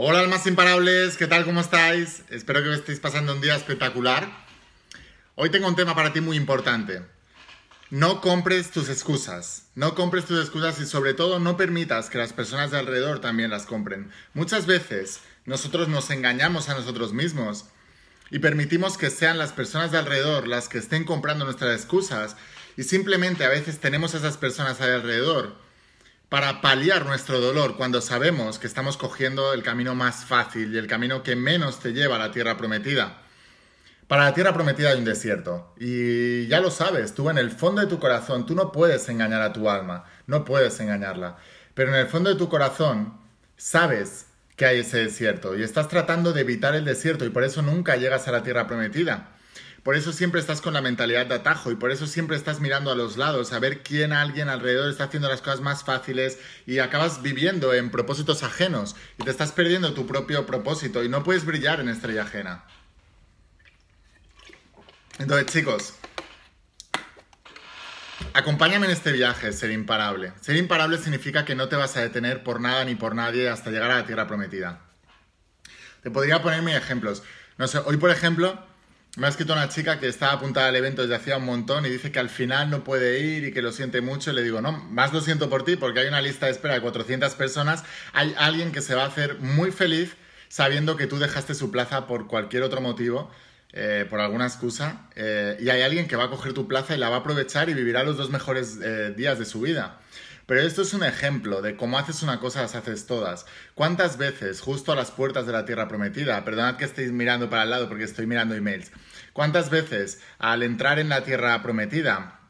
Hola almas imparables, ¿qué tal? ¿Cómo estáis? Espero que estéis pasando un día espectacular. Hoy tengo un tema para ti muy importante. No compres tus excusas, no compres tus excusas y sobre todo no permitas que las personas de alrededor también las compren. Muchas veces nosotros nos engañamos a nosotros mismos y permitimos que sean las personas de alrededor las que estén comprando nuestras excusas y simplemente a veces tenemos a esas personas ahí alrededor para paliar nuestro dolor cuando sabemos que estamos cogiendo el camino más fácil y el camino que menos te lleva a la tierra prometida. Para la tierra prometida hay un desierto y ya lo sabes, tú en el fondo de tu corazón, tú no puedes engañar a tu alma, no puedes engañarla, pero en el fondo de tu corazón sabes que hay ese desierto y estás tratando de evitar el desierto y por eso nunca llegas a la tierra prometida. Por eso siempre estás con la mentalidad de atajo y por eso siempre estás mirando a los lados, a ver quién alguien alrededor está haciendo las cosas más fáciles y acabas viviendo en propósitos ajenos y te estás perdiendo tu propio propósito y no puedes brillar en estrella ajena. Entonces, chicos, Acompáñame en este viaje, ser imparable. Ser imparable significa que no te vas a detener por nada ni por nadie hasta llegar a la tierra prometida. Te podría ponerme ejemplos. No sé, hoy por ejemplo, me ha escrito una chica que estaba apuntada al evento desde hacía un montón y dice que al final no puede ir y que lo siente mucho. Y le digo, no, más lo siento por ti porque hay una lista de espera de 400 personas. Hay alguien que se va a hacer muy feliz sabiendo que tú dejaste su plaza por cualquier otro motivo, eh, por alguna excusa. Eh, y hay alguien que va a coger tu plaza y la va a aprovechar y vivirá los dos mejores eh, días de su vida. Pero esto es un ejemplo de cómo haces una cosa, las haces todas. ¿Cuántas veces, justo a las puertas de la tierra prometida, perdonad que estéis mirando para el lado porque estoy mirando emails, ¿Cuántas veces al entrar en la tierra prometida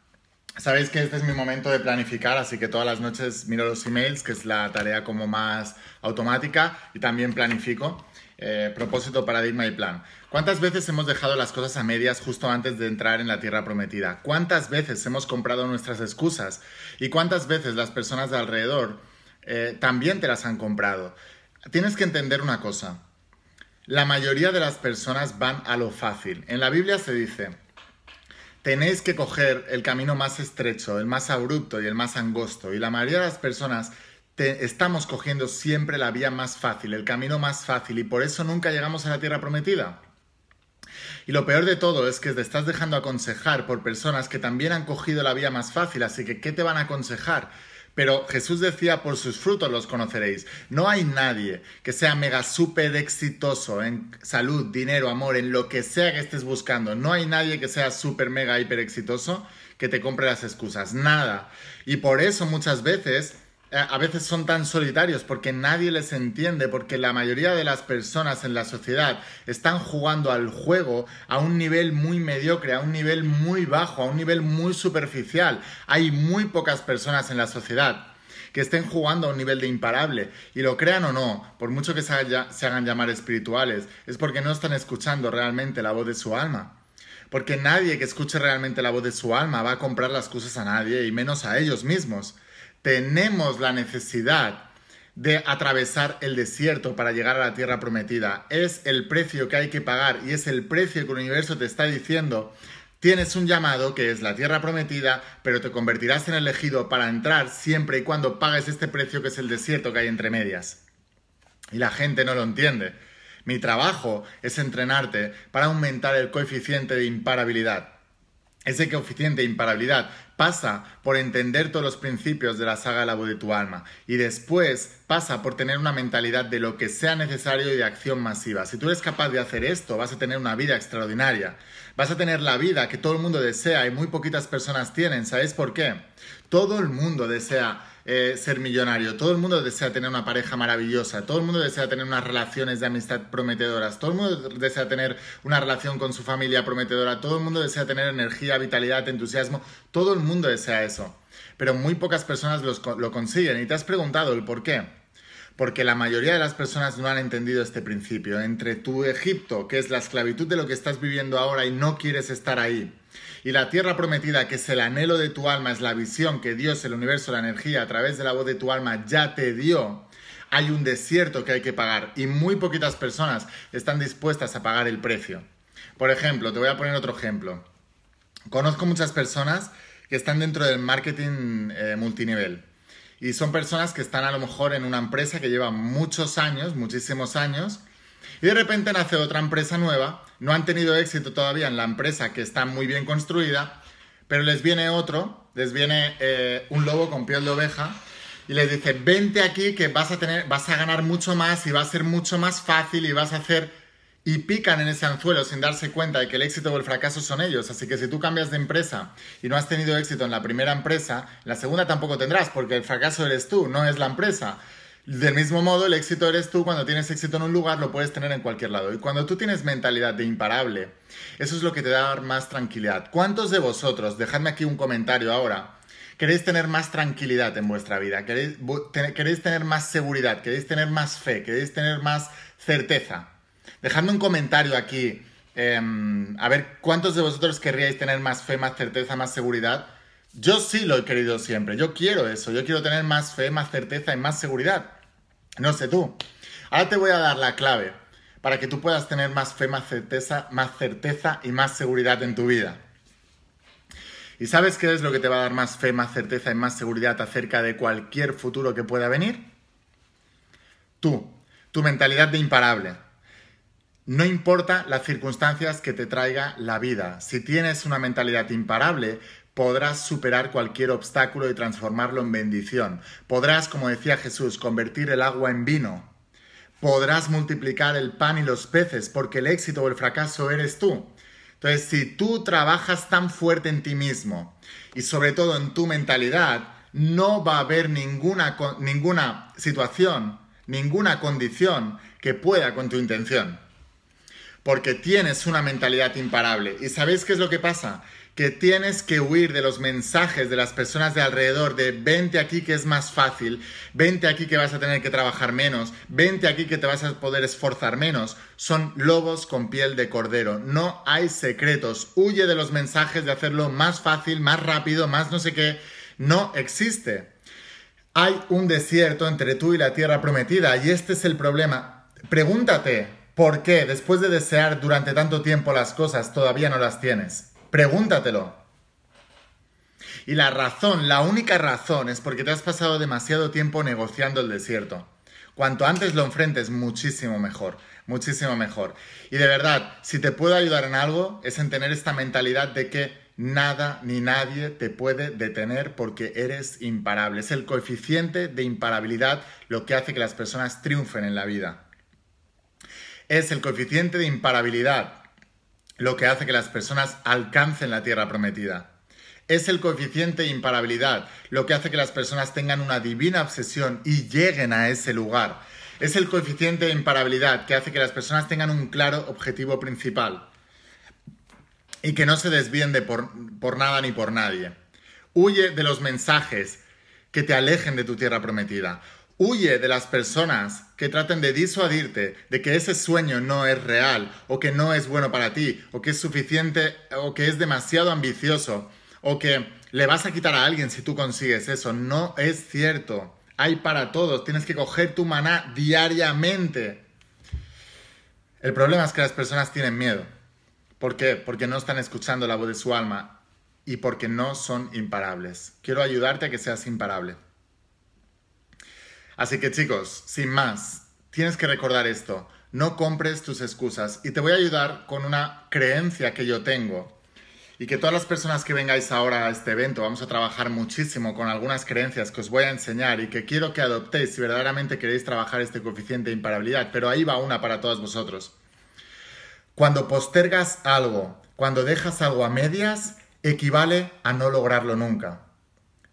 Sabéis que este es mi momento de planificar, así que todas las noches miro los emails, que es la tarea como más automática, y también planifico. Eh, propósito, paradigma y plan. ¿Cuántas veces hemos dejado las cosas a medias justo antes de entrar en la tierra prometida? ¿Cuántas veces hemos comprado nuestras excusas? ¿Y cuántas veces las personas de alrededor eh, también te las han comprado? Tienes que entender una cosa. La mayoría de las personas van a lo fácil. En la Biblia se dice, tenéis que coger el camino más estrecho, el más abrupto y el más angosto. Y la mayoría de las personas estamos cogiendo siempre la vía más fácil, el camino más fácil. Y por eso nunca llegamos a la tierra prometida. Y lo peor de todo es que te estás dejando aconsejar por personas que también han cogido la vía más fácil. Así que, ¿qué te van a aconsejar? Pero Jesús decía, por sus frutos los conoceréis. No hay nadie que sea mega super exitoso en salud, dinero, amor, en lo que sea que estés buscando. No hay nadie que sea super mega hiper exitoso que te compre las excusas. Nada. Y por eso muchas veces eh, a veces son tan solitarios porque nadie les entiende, porque la mayoría de las personas en la sociedad están jugando al juego a un nivel muy mediocre, a un nivel muy bajo, a un nivel muy superficial. Hay muy pocas personas en la sociedad que estén jugando a un nivel de imparable. Y lo crean o no, por mucho que se, hagan llamar espirituales, es porque no están escuchando realmente la voz de su alma. Porque nadie que escuche realmente la voz de su alma va a comprar las cosas a nadie y menos a ellos mismos tenemos la necesidad de atravesar el desierto para llegar a la tierra prometida. Es el precio que hay que pagar y es el precio que el universo te está diciendo. Tienes un llamado que es la tierra prometida, pero te convertirás en elegido para entrar siempre y cuando pagues este precio que es el desierto que hay entre medias. Y la gente no lo entiende. Mi trabajo es entrenarte para aumentar el coeficiente de imparabilidad. Ese coeficiente de imparabilidad pasa por entender todos los principios de la saga voz de tu alma y después pasa por tener una mentalidad de lo que sea necesario y de acción masiva. Si tú eres capaz de hacer esto, vas a tener una vida extraordinaria. Vas a tener la vida que todo el mundo desea y muy poquitas personas tienen. ¿Sabéis por qué? Todo el mundo desea eh, ser millonario, todo el mundo desea tener una pareja maravillosa, todo el mundo desea tener unas relaciones de amistad prometedoras, todo el mundo desea tener una relación con su familia prometedora, todo el mundo desea tener energía, vitalidad, entusiasmo, todo el mundo desea eso. Pero muy pocas personas lo consiguen y te has preguntado el por qué porque la mayoría de las personas no han entendido este principio. Entre tu Egipto, que es la esclavitud de lo que estás viviendo ahora y no quieres estar ahí, y la tierra prometida, que es el anhelo de tu alma, es la visión que Dios, el universo, la energía, a través de la voz de tu alma ya te dio, hay un desierto que hay que pagar y muy poquitas personas están dispuestas a pagar el precio. Por ejemplo, te voy a poner otro ejemplo. Conozco muchas personas que están dentro del marketing eh, multinivel y son personas que están a lo mejor en una empresa que lleva muchos años, muchísimos años, y de repente nace otra empresa nueva, no han tenido éxito todavía en la empresa que está muy bien construida, pero les viene otro, les viene eh, un lobo con piel de oveja y les dice, vente aquí que vas a, tener, vas a ganar mucho más y va a ser mucho más fácil y vas a hacer... Y pican en ese anzuelo sin darse cuenta de que el éxito o el fracaso son ellos. Así que si tú cambias de empresa y no has tenido éxito en la primera empresa, la segunda tampoco tendrás, porque el fracaso eres tú, no es la empresa. Del mismo modo, el éxito eres tú. Cuando tienes éxito en un lugar, lo puedes tener en cualquier lado. Y cuando tú tienes mentalidad de imparable, eso es lo que te da más tranquilidad. ¿Cuántos de vosotros, dejadme aquí un comentario ahora, queréis tener más tranquilidad en vuestra vida? ¿Queréis, tener más seguridad? ¿Queréis tener más fe? ¿Queréis tener más certeza? Dejadme un comentario aquí. Em, a ver, ¿cuántos de vosotros querríais tener más fe, más certeza, más seguridad? Yo sí lo he querido siempre, yo quiero eso, yo quiero tener más fe, más certeza y más seguridad. No sé tú. Ahora te voy a dar la clave para que tú puedas tener más fe, más certeza, más certeza y más seguridad en tu vida. ¿Y sabes qué es lo que te va a dar más fe, más certeza y más seguridad acerca de cualquier futuro que pueda venir? Tú, tu mentalidad de imparable. No importa las circunstancias que te traiga la vida, si tienes una mentalidad imparable, podrás superar cualquier obstáculo y transformarlo en bendición. Podrás, como decía Jesús, convertir el agua en vino. Podrás multiplicar el pan y los peces, porque el éxito o el fracaso eres tú. Entonces, si tú trabajas tan fuerte en ti mismo y sobre todo en tu mentalidad, no va a haber ninguna, ninguna situación, ninguna condición que pueda con tu intención. Porque tienes una mentalidad imparable. ¿Y sabes qué es lo que pasa? que tienes que huir de los mensajes de las personas de alrededor, de vente aquí que es más fácil, vente aquí que vas a tener que trabajar menos, vente aquí que te vas a poder esforzar menos, son lobos con piel de cordero, no hay secretos, huye de los mensajes de hacerlo más fácil, más rápido, más no sé qué, no existe. Hay un desierto entre tú y la tierra prometida y este es el problema. Pregúntate, ¿por qué después de desear durante tanto tiempo las cosas todavía no las tienes? Pregúntatelo. Y la razón, la única razón, es porque te has pasado demasiado tiempo negociando el desierto. Cuanto antes lo enfrentes, muchísimo mejor, muchísimo mejor. Y de verdad, si te puedo ayudar en algo, es en tener esta mentalidad de que nada ni nadie te puede detener porque eres imparable. Es el coeficiente de imparabilidad lo que hace que las personas triunfen en la vida. Es el coeficiente de imparabilidad lo que hace que las personas alcancen la tierra prometida. Es el coeficiente de imparabilidad, lo que hace que las personas tengan una divina obsesión y lleguen a ese lugar. Es el coeficiente de imparabilidad que hace que las personas tengan un claro objetivo principal y que no se desvíen de por nada ni por nadie. Huye de los mensajes que te alejen de tu tierra prometida. Huye de las personas que traten de disuadirte de que ese sueño no es real o que no es bueno para ti o que es suficiente o que es demasiado ambicioso o que le vas a quitar a alguien si tú consigues eso. No es cierto. Hay para todos. Tienes que coger tu maná diariamente. El problema es que las personas tienen miedo. ¿Por qué? Porque no están escuchando la voz de su alma y porque no son imparables. Quiero ayudarte a que seas imparable. Así que chicos, sin más, tienes que recordar esto. No compres tus excusas. Y te voy a ayudar con una creencia que yo tengo. Y que todas las personas que vengáis ahora a este evento vamos a trabajar muchísimo con algunas creencias que os voy a enseñar y que quiero que adoptéis si verdaderamente queréis trabajar este coeficiente de imparabilidad. Pero ahí va una para todos vosotros. Cuando postergas algo, cuando dejas algo a medias, equivale a no lograrlo nunca.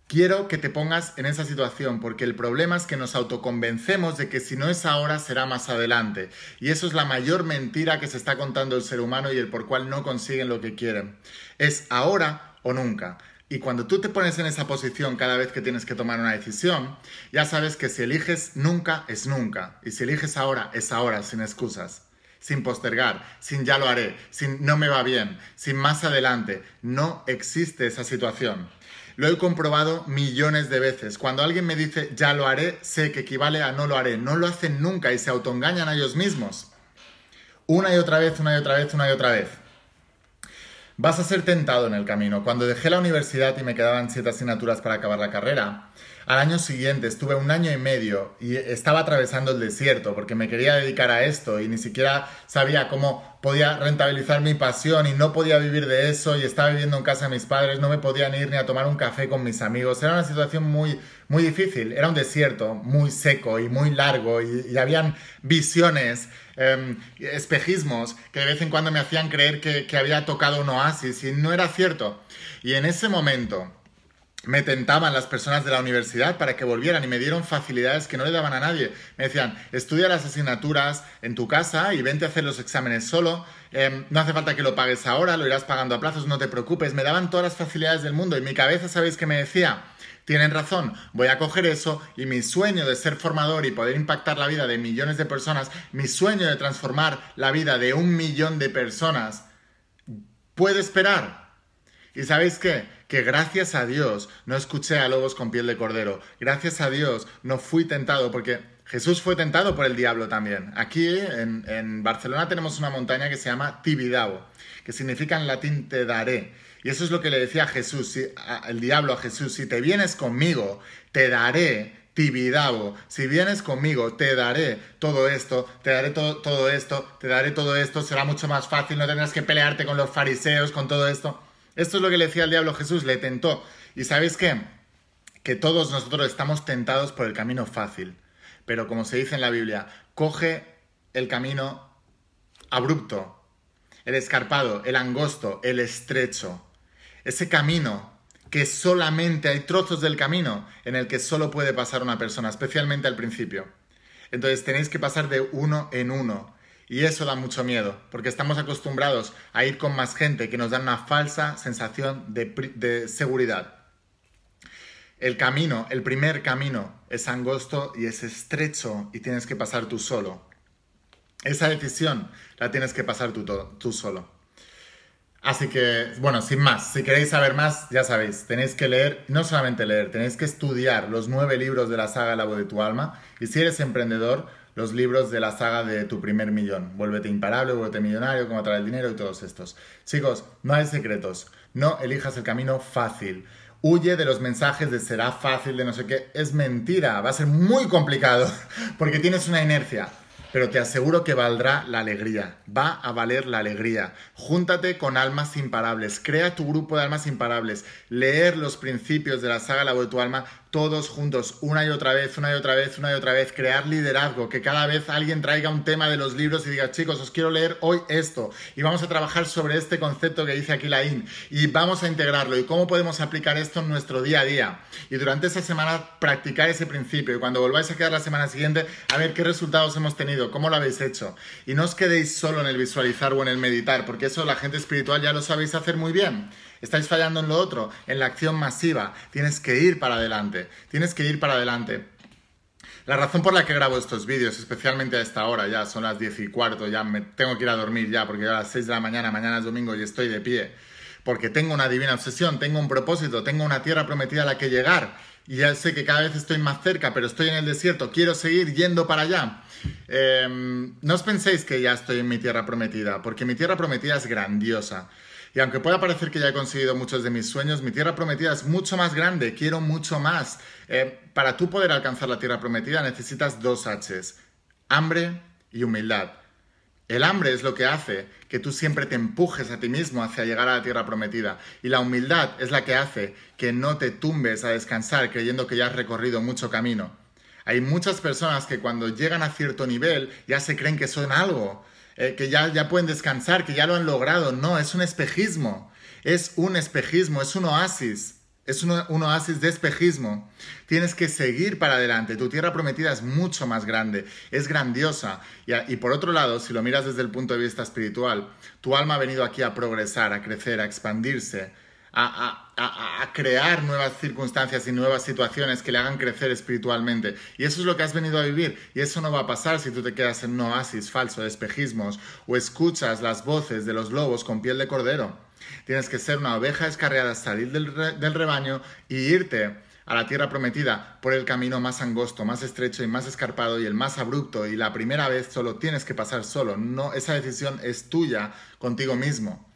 Quiero que te pongas en esa situación porque el problema es que nos autoconvencemos de que si no es ahora será más adelante. Y eso es la mayor mentira que se está contando el ser humano y el por cual no consiguen lo que quieren. Es ahora o nunca. Y cuando tú te pones en esa posición cada vez que tienes que tomar una decisión, ya sabes que si eliges nunca es nunca. Y si eliges ahora es ahora, sin excusas, sin postergar, sin ya lo haré, sin no me va bien, sin más adelante. No existe esa situación. Lo he comprobado millones de veces. Cuando alguien me dice ya lo haré, sé que equivale a no lo haré. No lo hacen nunca y se autoengañan a ellos mismos. Una y otra vez, una y otra vez, una y otra vez. Vas a ser tentado en el camino. Cuando dejé la universidad y me quedaban siete asignaturas para acabar la carrera, al año siguiente estuve un año y medio y estaba atravesando el desierto porque me quería dedicar a esto y ni siquiera sabía cómo podía rentabilizar mi pasión y no podía vivir de eso y estaba viviendo en casa de mis padres, no me podían ir ni a tomar un café con mis amigos. Era una situación muy, muy difícil, era un desierto muy seco y muy largo y, y habían visiones, em, espejismos que de vez en cuando me hacían creer que había tocado un oasis y no era cierto. Y en ese momento me tentaban las personas de la universidad para que volvieran y me dieron facilidades que no le daban a nadie. Me decían, estudia las asignaturas en tu casa y vente a hacer los exámenes solo, em, no hace falta que lo pagues ahora, lo irás pagando a plazos, no te preocupes. Me daban todas las facilidades del mundo y mi cabeza, ¿sabéis qué me decía? Tienen razón, voy a coger eso y mi sueño de ser formador y poder impactar la vida de millones de personas, mi sueño de transformar la vida de un millón de personas, puede esperar. ¿Y sabéis qué? que gracias a Dios no escuché a lobos con piel de cordero, gracias a Dios no fui tentado, porque Jesús fue tentado por el diablo también. Aquí en, Barcelona tenemos una montaña que se llama Tibidabo, que significa en latín te daré. Y eso es lo que le decía Jesús, el diablo a Jesús, si te vienes conmigo, te daré Tibidabo, si vienes conmigo, te daré todo esto, te daré todo esto, te daré todo esto, será mucho más fácil, no tendrás que pelearte con los fariseos, con todo esto. Esto es lo que le decía al diablo Jesús, le tentó. ¿Y sabéis qué? Que todos nosotros estamos tentados por el camino fácil. Pero como se dice en la Biblia, coge el camino abrupto, el escarpado, el angosto, el estrecho. Ese camino que solamente hay trozos del camino en el que solo puede pasar una persona, especialmente al principio. Entonces tenéis que pasar de uno en uno. Y eso da mucho miedo, porque estamos acostumbrados a ir con más gente que nos da una falsa sensación de, seguridad. El camino, el primer camino, es angosto y es estrecho y tienes que pasar tú solo. Esa decisión la tienes que pasar tú, tú solo. Así que, bueno, sin más, si queréis saber más, ya sabéis, tenéis que leer, no solamente leer, tenéis que estudiar los nueve libros de la saga La Voz de tu Alma. Y si eres emprendedor, los libros de la saga de Tu primer millón. Vuélvete imparable, vuélvete millonario, cómo atraer el dinero y todos estos. Chicos, no hay secretos. No elijas el camino fácil. Huye de los mensajes de será fácil, de no sé qué. Es mentira. Va a ser muy complicado porque tienes una inercia pero te aseguro que valdrá la alegría, va a valer la alegría. Júntate con almas imparables, crea tu grupo de almas imparables, leer los principios de la saga La voz de tu alma todos juntos, una y otra vez, una y otra vez, una y otra vez, crear liderazgo, que cada vez alguien traiga un tema de los libros y diga, chicos, os quiero leer hoy esto y vamos a trabajar sobre este concepto que dice aquí la IN y vamos a integrarlo y cómo podemos aplicar esto en nuestro día a día y durante esa semana practicar ese principio y cuando volváis a quedar la semana siguiente a ver qué resultados hemos tenido ¿Cómo lo habéis hecho? Y no os quedéis solo en el visualizar o en el meditar, porque eso la gente espiritual ya lo sabéis hacer muy bien. Estáis fallando en lo otro, en la acción masiva. Tienes que ir para adelante, tienes que ir para adelante. La razón por la que grabo estos vídeos, especialmente a esta hora, ya son las 10 y cuarto, ya me tengo que ir a dormir ya, porque ya a las 6 de la mañana, mañana es domingo y estoy de pie porque tengo una divina obsesión, tengo un propósito, tengo una tierra prometida a la que llegar y ya sé que cada vez estoy más cerca, pero estoy en el desierto, quiero seguir yendo para allá. Em, no os penséis que ya estoy en mi tierra prometida, porque mi tierra prometida es grandiosa. Y aunque pueda parecer que ya he conseguido muchos de mis sueños, mi tierra prometida es mucho más grande, quiero mucho más. Em, para tú poder alcanzar la tierra prometida necesitas dos Hs, hambre y humildad. El hambre es lo que hace que tú siempre te empujes a ti mismo hacia llegar a la tierra prometida. Y la humildad es la que hace que no te tumbes a descansar creyendo que ya has recorrido mucho camino. Hay muchas personas que cuando llegan a cierto nivel ya se creen que son algo, eh, que ya, ya pueden descansar, que ya lo han logrado. No, es un espejismo. Es un espejismo, es un oasis es un oasis de espejismo. Tienes que seguir para adelante. Tu tierra prometida es mucho más grande, es grandiosa. Y, por otro lado, si lo miras desde el punto de vista espiritual, tu alma ha venido aquí a progresar, a crecer, a expandirse, a, a crear nuevas circunstancias y nuevas situaciones que le hagan crecer espiritualmente. Y eso es lo que has venido a vivir. Y eso no va a pasar si tú te quedas en un oasis falso de espejismos o escuchas las voces de los lobos con piel de cordero. Tienes que ser una oveja escarreada, salir del, del rebaño y irte a la tierra prometida por el camino más angosto, más estrecho y más escarpado y el más abrupto y la primera vez solo tienes que pasar solo. No, esa decisión es tuya contigo mismo.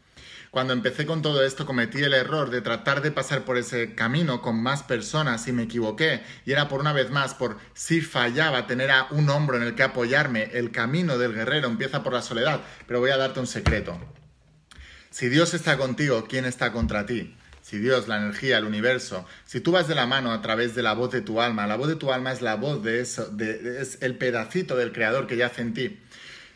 Cuando empecé con todo esto cometí el error de tratar de pasar por ese camino con más personas y me equivoqué. Y era por una vez más, por si fallaba tener a un hombro en el que apoyarme. El camino del guerrero empieza por la soledad, pero voy a darte un secreto. Si Dios está contigo, ¿quién está contra ti? Si Dios, la energía, el universo, si tú vas de la mano a través de la voz de tu alma, la voz de tu alma es la voz de eso, es el pedacito del creador que yace en ti.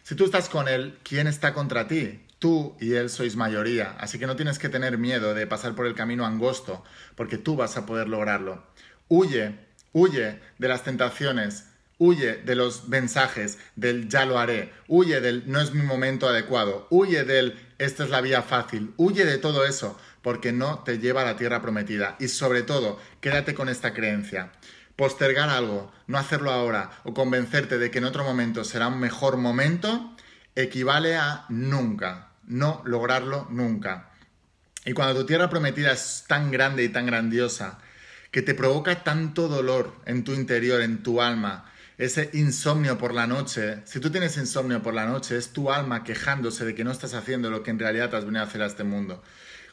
Si tú estás con él, ¿quién está contra ti? Tú y él sois mayoría, así que no tienes que tener miedo de pasar por el camino angosto, porque tú vas a poder lograrlo. Huye, huye de las tentaciones, huye de los mensajes del ya lo haré, huye del no es mi momento adecuado, huye del esta es la vía fácil. Huye de todo eso porque no te lleva a la tierra prometida. Y sobre todo, quédate con esta creencia. Postergar algo, no hacerlo ahora o convencerte de que en otro momento será un mejor momento, equivale a nunca, no lograrlo nunca. Y cuando tu tierra prometida es tan grande y tan grandiosa, que te provoca tanto dolor en tu interior, en tu alma, ese insomnio por la noche, si tú tienes insomnio por la noche, es tu alma quejándose de que no estás haciendo lo que en realidad has venido a hacer a este mundo.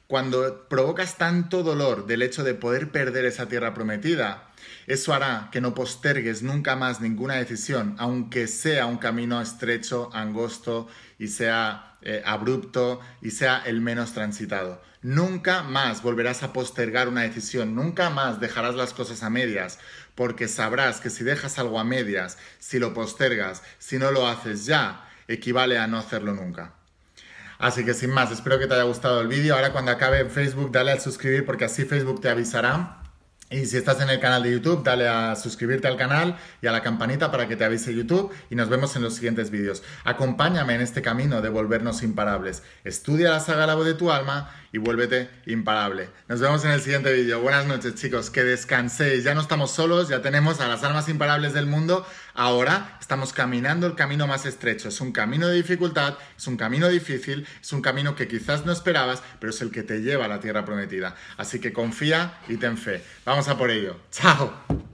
Cuando provocas tanto dolor del hecho de poder perder esa tierra prometida, eso hará que no postergues nunca más ninguna decisión, aunque sea un camino estrecho, angosto y sea eh, abrupto y sea el menos transitado. Nunca más volverás a postergar una decisión, nunca más dejarás las cosas a medias, porque sabrás que si dejas algo a medias, si lo postergas, si no lo haces ya, equivale a no hacerlo nunca. Así que sin más, espero que te haya gustado el vídeo. Ahora cuando acabe en Facebook, dale al suscribir porque así Facebook te avisará y si estás en el canal de YouTube, dale a suscribirte al canal y a la campanita para que te avise YouTube y nos vemos en los siguientes vídeos. Acompáñame en este camino de volvernos imparables. Estudia la saga de tu alma y vuélvete imparable. Nos vemos en el siguiente vídeo. Buenas noches chicos, que descanséis. Ya no estamos solos, ya tenemos a las almas imparables del mundo Ahora estamos caminando el camino más estrecho. Es un camino de dificultad, es un camino difícil, es un camino que quizás no esperabas, pero es el que te lleva a la tierra prometida. Así que confía y ten fe. Vamos a por ello. ¡Chao!